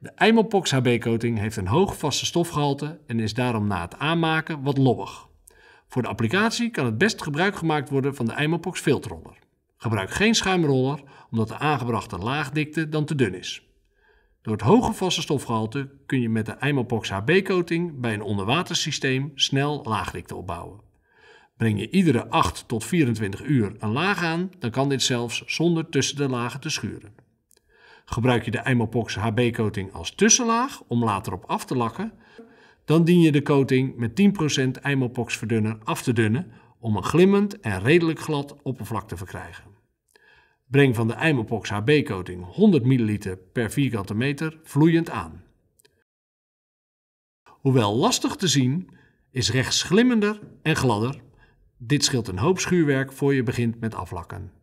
De Eimelpox HB-coating heeft een hoog vaste stofgehalte en is daarom na het aanmaken wat lobbig. Voor de applicatie kan het best gebruik gemaakt worden van de Eimelpox filterroller. Gebruik geen schuimroller omdat de aangebrachte laagdikte dan te dun is. Door het hoge vaste stofgehalte kun je met de Eimelpox HB-coating bij een onderwatersysteem snel laagdikte opbouwen. Breng je iedere 8 tot 24 uur een laag aan, dan kan dit zelfs zonder tussen de lagen te schuren. Gebruik je de Imopox HB-coating als tussenlaag om later op af te lakken, dan dien je de coating met 10% Imopox verdunner af te dunnen om een glimmend en redelijk glad oppervlak te verkrijgen. Breng van de Imopox HB-coating 100 ml per vierkante meter vloeiend aan. Hoewel lastig te zien, is rechts glimmender en gladder. Dit scheelt een hoop schuurwerk voor je begint met aflakken.